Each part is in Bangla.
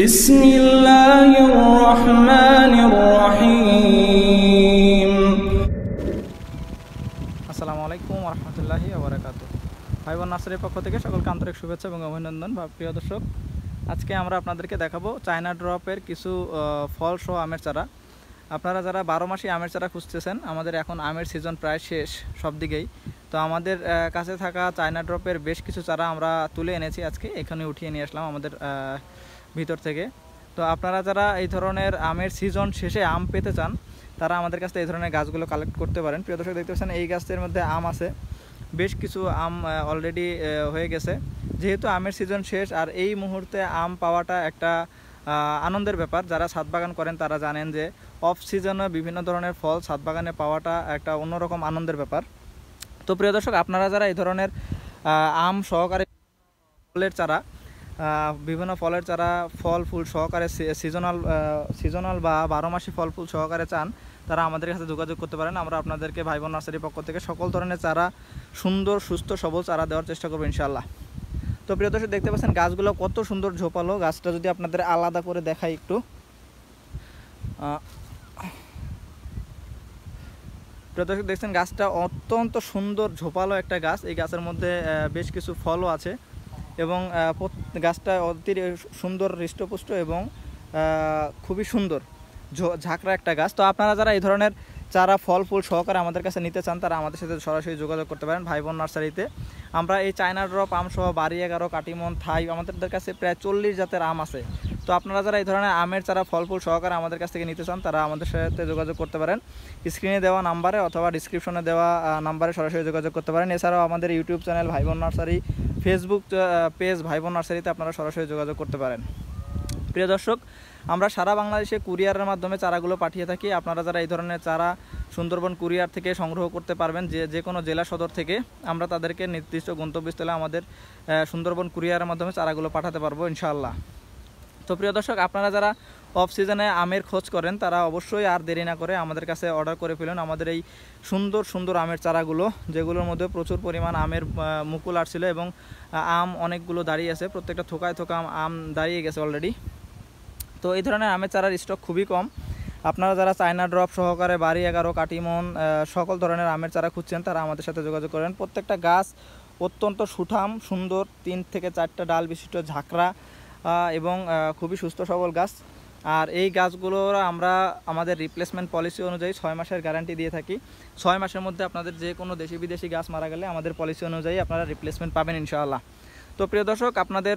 بسم الله الرحمن الرحيم আসসালামু আলাইকুম রহমতুল্লাহি আবরাকাত ভাই বোন নাসরের পক্ষ থেকে সকলকে আন্তরিক শুভেচ্ছা এবং অভিনন্দন বা প্রিয় দর্শক আজকে আমরা আপনাদেরকে দেখাবো চায়না ড্রপের কিছু ফল সহ আমের চারা আপনারা যারা বারো মাসে আমের চারা খুঁজতেছেন আমাদের এখন আমের সিজন প্রায় শেষ সব দিকেই তো আমাদের কাছে থাকা চায়না ড্রপের বেশ কিছু চারা আমরা তুলে এনেছি আজকে এখানে উঠিয়ে নিয়ে আসলাম আমাদের ভিতর থেকে তো আপনারা যারা এই ধরনের আমের সিজন শেষে আম পেতে চান তারা আমাদের কাছে এই ধরনের গাছগুলো কালেক্ট করতে পারেন প্রিয় দর্শক দেখতে পাচ্ছেন এই গাছের মধ্যে আম আছে বেশ কিছু আম অলরেডি হয়ে গেছে যেহেতু আমের সিজন শেষ আর এই মুহূর্তে আম পাওয়াটা একটা আনন্দের ব্যাপার যারা ছাদ বাগান করেন তারা জানেন যে অফ সিজনে বিভিন্ন ধরনের ফল ছাদ বাগানে পাওয়াটা একটা অন্যরকম আনন্দের ব্যাপার তো প্রিয় দর্শক আপনারা যারা এই ধরনের আম সহকারে ফলের চারা বিভিন্ন ফলের যারা ফল ফুল সহকারে সিজনাল সিজনাল বা বারো মাসি ফল ফুল সহকারে চান তারা আমাদের কাছে যোগাযোগ করতে পারেন আমরা আপনাদেরকে ভাই বোন নার্সারির পক্ষ থেকে সকল ধরনের চারা সুন্দর সুস্থ সবল চারা দেওয়ার চেষ্টা করবো ইনশাল্লাহ তো প্রিয় দর্শক দেখতে পাচ্ছেন গাছগুলো কত সুন্দর ঝোপালো গাছটা যদি আপনাদের আলাদা করে দেখাই একটু প্রিয় দর্শক দেখছেন গাছটা অত্যন্ত সুন্দর ঝোপালো একটা গাছ এই গাছের মধ্যে বেশ কিছু ফলও আছে এবং গাছটা অতি সুন্দর হৃষ্টপুষ্ট এবং খুবই সুন্দর ঝাঁকড়া একটা গাছ তো আপনারা যারা এই ধরনের চারা ফল ফুল সহকারে আমাদের কাছে নিতে চান তারা আমাদের সাথে সরাসরি যোগাযোগ করতে পারেন ভাই বোন নার্সারিতে আমরা এই চায়না ড্রপ সহ বাড়ি এগারো কাটিমন থাই আমাদের কাছে প্রায় চল্লিশ জাতের আম আছে তো আপনারা যারা এই ধরনের আমের চারা ফল ফুল সহকারে আমাদের কাছ থেকে নিতে চান তারা আমাদের সাথে যোগাযোগ করতে পারেন স্ক্রিনে দেওয়া নাম্বারে অথবা ডিসক্রিপশনে দেওয়া নাম্বারে সরাসরি যোগাযোগ করতে পারেন এছাড়াও আমাদের YouTube channel Bhaibon nursery Facebook page Bhaibon নার্সারিতে আপনারা সরাসরি যোগাযোগ করতে পারেন প্রিয় দর্শক আমরা সারা বাংলাদেশে কুরিয়ারের মাধ্যমে চারাগুলো পাঠিয়ে থাকি আপনারা যারা এই ধরনের চারা সুন্দরবন কুরিয়ার থেকে সংগ্রহ করতে পারবেন যে যে কোনো জেলা সদর থেকে আমরা তাদেরকে নির্দিষ্ট গন্তব্যস্থলে আমাদের সুন্দরবন কুরিয়ারের মাধ্যমে চারাগুলো পাঠাতে পারবো ইনশাআল্লাহ তো প্রিয় দর্শক আপনারা যারা অফ সিজনে আমের খোঁজ করেন তারা অবশ্যই আর দেরি না করে আমাদের কাছে অর্ডার করে ফেলুন আমাদের এই সুন্দর সুন্দর আমের চারাগুলো যেগুলোর মধ্যে প্রচুর পরিমাণ আমের মুকুল আসছিল এবং আম অনেকগুলো দাঁড়িয়ে আছে প্রত্যেকটা থোকায় থোকা আম দাঁড়িয়ে গেছে অলরেডি তো এই ধরনের আমের চারার স্টক খুবই কম আপনারা যারা চায়না ড্রপ সহকারে বাড়ি এগারো কাটিমন সকল ধরনের আমের চারা খুঁজছেন তারা আমাদের সাথে যোগাযোগ করেন প্রত্যেকটা গাছ অত্যন্ত সুঠাম সুন্দর তিন থেকে চারটা ডাল বিশিষ্ট ঝাঁকড়া এবং খুবই সুস্থ সবল গাছ আর এই গাছগুলোর আমরা আমাদের রিপ্লেসমেন্ট পলিসি অনুযায়ী ছয় মাসের গ্যারান্টি দিয়ে থাকি ছয় মাসের মধ্যে আপনাদের যে কোনো দেশি বিদেশি গাছ মারা গেলে আমাদের পলিসি অনুযায়ী আপনারা রিপ্লেসমেন্ট পাবেন ইনশাআল্লাহ তো প্রিয় দর্শক আপনাদের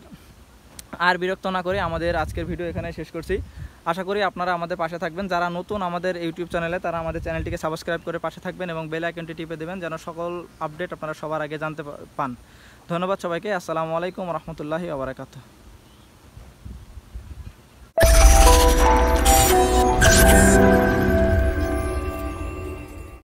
আর বিরক্ত না করে আমাদের আজকের ভিডিও এখানে শেষ করছি আশা করি আপনারা আমাদের পাশে থাকবেন যারা নতুন আমাদের ইউটিউব চ্যানেলে তারা আমাদের চ্যানেলটিকে সাবস্ক্রাইব করে পাশে থাকবেন এবং বেল আইকনটি টিপে দেবেন যেন সকল আপডেট আপনারা সবার আগে জানতে পান ধন্যবাদ সবাইকে আসসালামু আলাইকুম রহমতুল্লাহি আবরাকাতু